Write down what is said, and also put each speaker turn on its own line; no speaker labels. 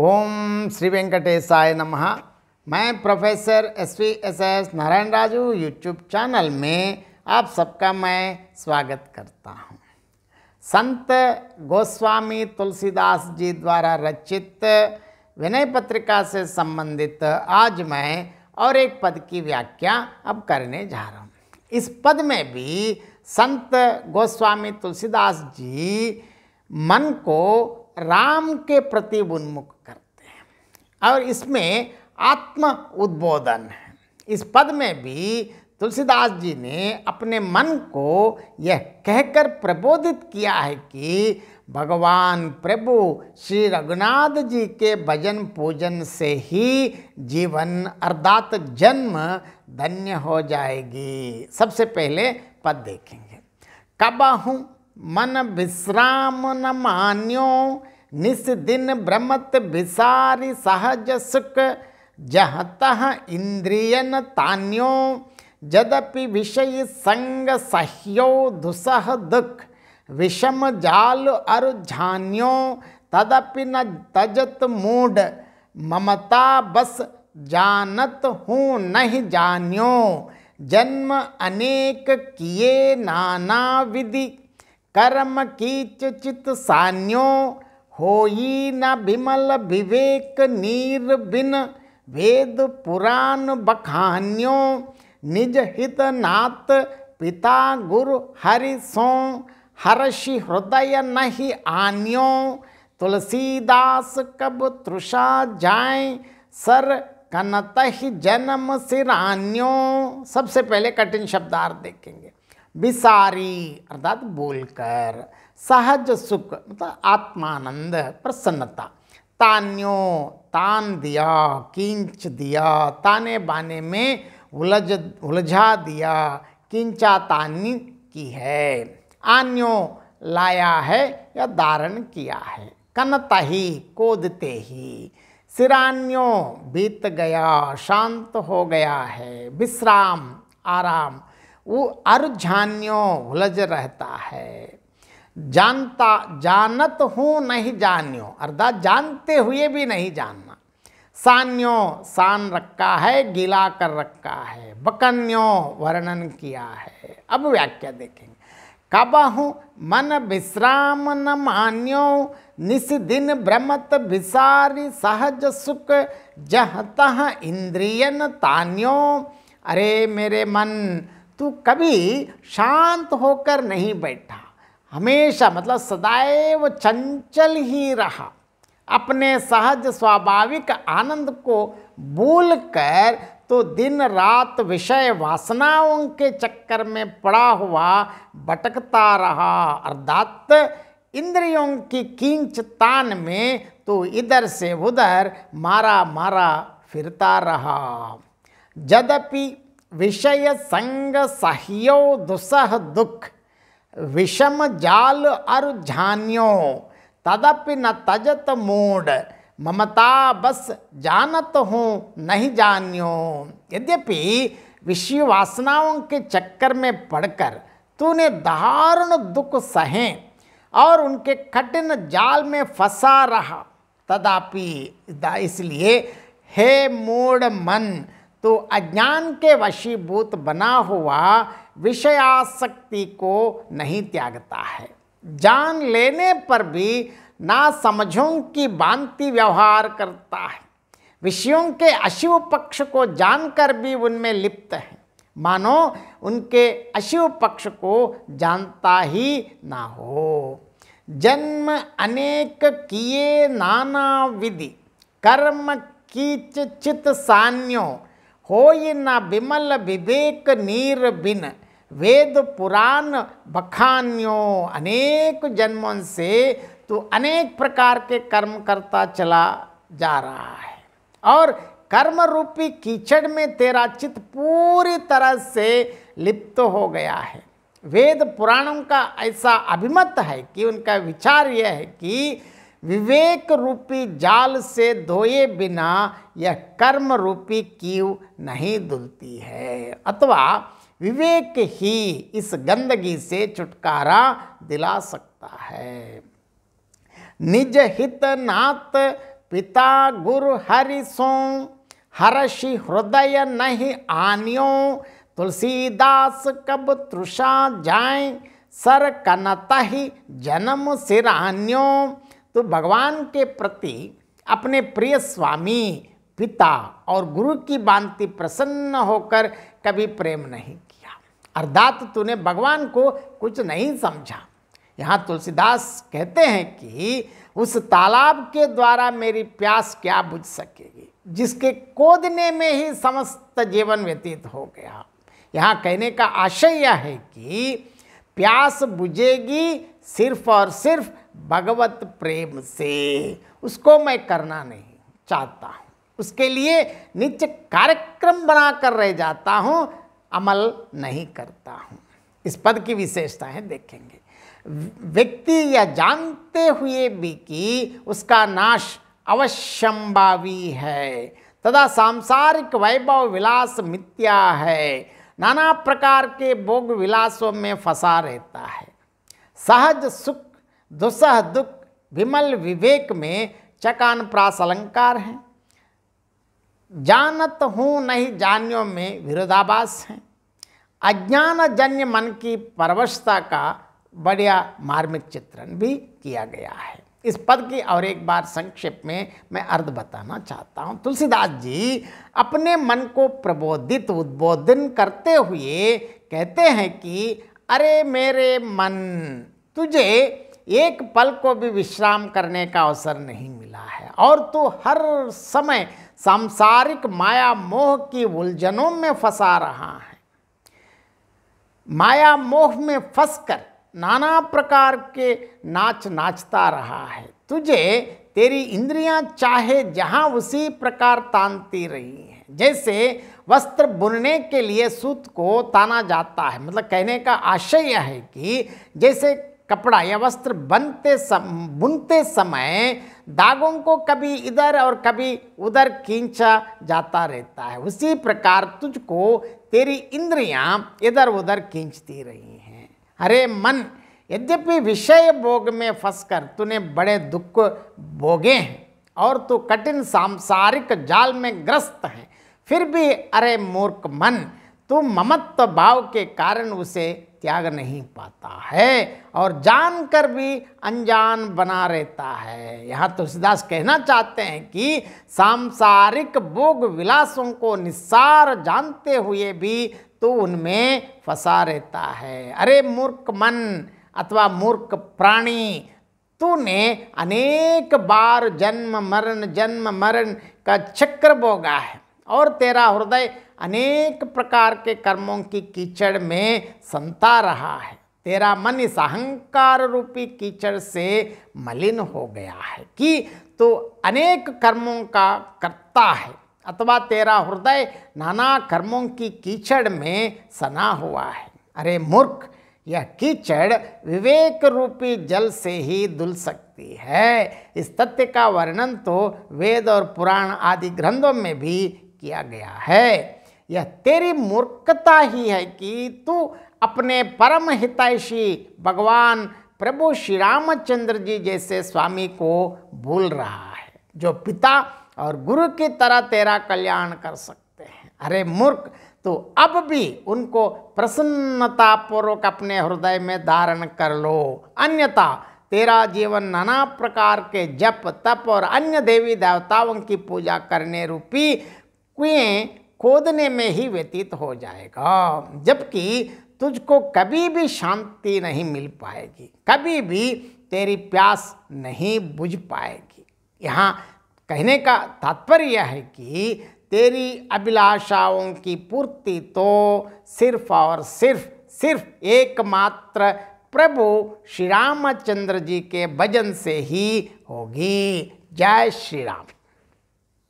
ओम श्री वेंकटेशाय नमः मैं professor S V S S Narayana Raju YouTube channel में आप सबका मैं स्वागत करता हूँ संत गोस्वामी तुलसीदास जी द्वारा रचित विनय पत्रिका से संबंधित आज मैं और एक पद की व्याख्या अब करने जा रहा हूँ इस पद में भी संत गोस्वामी तुलसीदास जी मन को राम के प्रति उन्मुख करते हैं और इसमें आत्म उद्बोधन है इस पद में भी तुलसीदास जी ने अपने मन को यह कहकर प्रबोधित किया है कि भगवान प्रभु श्री रघुनाथ जी के भजन पूजन से ही जीवन अर्थात जन्म धन्य हो जाएगी सबसे पहले पद देखेंगे कब हूँ मन विश्राम न मान्यो निस दिन विसारी सहज सुख जह तह इंद्रियन तान्यो जदपि विषय संग सह्यो दुसह दुख विषम जाल अरुझान्यो तदपि न तजत मूड ममता बस जानत हूँ नहीं जान्यो जन्म अनेक किए नाना विधि कर्म कीच चित सान्यो होई न विमल विवेक नीर बिन वेद पुराण बखान्यो निज हित नात पिता गुरु हरि सो हर्षि हृदय नहि आन्यो तुलसीदास कब तृषा जाए सर कनत जन्म सिरान्यो सबसे पहले कठिन शब्दार्थ देखेंगे विसारी अर्थात बोलकर सहज सुख मतलब आत्मानंद प्रसन्नता तान्यो तान दिया किंच दिया ताने बाने में उलझ उलझा दिया किंचा तानी की है आन्यो लाया है या धारण किया है कनता ही कोदते ही सिरान्यो बीत गया शांत हो गया है विश्राम आराम वो अर्झान्यो उलझ रहता है जानता जानत हूँ नहीं जान्यो अर्थात जानते हुए भी नहीं जानना सान्यो सान रखा है गिला कर रखा है बकन्यो वर्णन किया है अब व्याख्या देखेंगे हूँ मन विश्राम न मान्यो निस दिन भ्रमत विसारी सहज सुख जह तह इंद्रियन तान्यो अरे मेरे मन तू कभी शांत होकर नहीं बैठा हमेशा मतलब सदैव चंचल ही रहा अपने सहज स्वाभाविक आनंद को भूल कर तो दिन रात विषय वासनाओं के चक्कर में पड़ा हुआ भटकता रहा अर्थात इंद्रियों की किंच तान में तो इधर से उधर मारा मारा फिरता रहा यद्यपि विषय संग सहियो दुसह दुख विषम जाल अरु झान्यो तदपि न तजत मूड ममता बस जानत हूँ नहीं जान्यो यद्यपि विषय वासनाओं के चक्कर में पड़कर तूने दारुण दुख सहे और उनके कठिन जाल में फंसा रहा तदापि इसलिए हे मूड मन तो अज्ञान के वशीभूत बना हुआ विषयासक्ति को नहीं त्यागता है जान लेने पर भी ना समझों की भांति व्यवहार करता है विषयों के अशिव पक्ष को जानकर भी उनमें लिप्त है मानो उनके अशिव पक्ष को जानता ही ना हो जन्म अनेक किए नाना विधि कर्म कीच चित सान्यों होना विमल विवेक नीर बिन वेद पुराण बखान्यो अनेक जन्मों से तो अनेक प्रकार के कर्म करता चला जा रहा है और कर्म रूपी कीचड़ में तेरा चित्त पूरी तरह से लिप्त हो गया है वेद पुराणों का ऐसा अभिमत है कि उनका विचार यह है कि विवेक रूपी जाल से धोए बिना यह कर्म रूपी कीव नहीं धुलती है अथवा विवेक ही इस गंदगी से छुटकारा दिला सकता है निज हित नाथ पिता गुरु हरिसो हर्षि हृदय नहीं आनियो तुलसीदास कब तृषा जाए सर कनत ही जन्म सिरान्यों तो भगवान के प्रति अपने प्रिय स्वामी पिता और गुरु की बांति प्रसन्न होकर कभी प्रेम नहीं किया अर्थात तूने भगवान को कुछ नहीं समझा यहाँ तुलसीदास कहते हैं कि उस तालाब के द्वारा मेरी प्यास क्या बुझ सकेगी जिसके कोदने में ही समस्त जीवन व्यतीत हो गया यहाँ कहने का आशय यह है कि प्यास बुझेगी सिर्फ और सिर्फ भगवत प्रेम से उसको मैं करना नहीं चाहता उसके लिए नित्य कार्यक्रम बना कर रह जाता हूँ अमल नहीं करता हूँ इस पद की विशेषताएं देखेंगे व्यक्ति या जानते हुए भी कि उसका नाश अवश्यंभावी है तथा सांसारिक वैभव विलास मिथ्या है नाना प्रकार के भोग विलासों में फंसा रहता है सहज सुख दुसह दुख विमल विवेक में चकान प्रास अलंकार हैं जानत हूँ नहीं जान्यों में विरोधाभास हैं अज्ञान जन्य मन की परवशता का बढ़िया मार्मिक चित्रण भी किया गया है इस पद की और एक बार संक्षेप में मैं अर्थ बताना चाहता हूँ तुलसीदास जी अपने मन को प्रबोधित उद्बोधन करते हुए कहते हैं कि अरे मेरे मन तुझे एक पल को भी विश्राम करने का अवसर नहीं मिला है और तो हर समय सांसारिक माया मोह की उलझनों में फंसा रहा है माया मोह में फंसकर नाना प्रकार के नाच नाचता रहा है तुझे तेरी इंद्रियां चाहे जहां उसी प्रकार तानती रही हैं जैसे वस्त्र बुनने के लिए सूत को ताना जाता है मतलब कहने का आशय यह है कि जैसे कपड़ा या वस्त्र बनते सम बुनते समय दागों को कभी इधर और कभी उधर खींचा जाता रहता है उसी प्रकार तुझको तेरी इंद्रियां इधर उधर खींचती रही हैं अरे मन यद्यपि विषय भोग में फंसकर तूने बड़े दुख भोगे हैं और तू कठिन सांसारिक जाल में ग्रस्त है फिर भी अरे मूर्ख मन तू ममत्व भाव के कारण उसे त्याग नहीं पाता है और जानकर भी अनजान बना रहता है यहाँ तुलसीदास तो कहना चाहते हैं कि सांसारिक भोग विलासों को निस्सार जानते हुए भी तो उनमें फंसा रहता है अरे मूर्ख मन अथवा मूर्ख प्राणी तूने अनेक बार जन्म मरण जन्म मरण का चक्र भोगा है और तेरा हृदय अनेक प्रकार के कर्मों की कीचड़ में संता रहा है तेरा मन इस अहंकार रूपी कीचड़ से मलिन हो गया है कि तो अनेक कर्मों का करता है अथवा तेरा हृदय नाना कर्मों की कीचड़ में सना हुआ है अरे मूर्ख यह कीचड़ विवेक रूपी जल से ही धुल सकती है इस तथ्य का वर्णन तो वेद और पुराण आदि ग्रंथों में भी किया गया है यह तेरी मूर्खता ही है कि तू अपने परम हितैषी भगवान प्रभु श्री रामचंद्र जी जैसे स्वामी को भूल रहा है जो पिता और गुरु की तरह तेरा कल्याण कर सकते हैं अरे मूर्ख तो अब भी उनको प्रसन्नतापूर्वक अपने हृदय में धारण कर लो अन्यथा तेरा जीवन नाना प्रकार के जप तप और अन्य देवी देवताओं की पूजा करने रूपी कुएं खोदने में ही व्यतीत हो जाएगा जबकि तुझको कभी भी शांति नहीं मिल पाएगी कभी भी तेरी प्यास नहीं बुझ पाएगी यहाँ कहने का तात्पर्य है कि तेरी अभिलाषाओं की पूर्ति तो सिर्फ और सिर्फ सिर्फ एकमात्र प्रभु श्री रामचंद्र जी के भजन से ही होगी जय श्री राम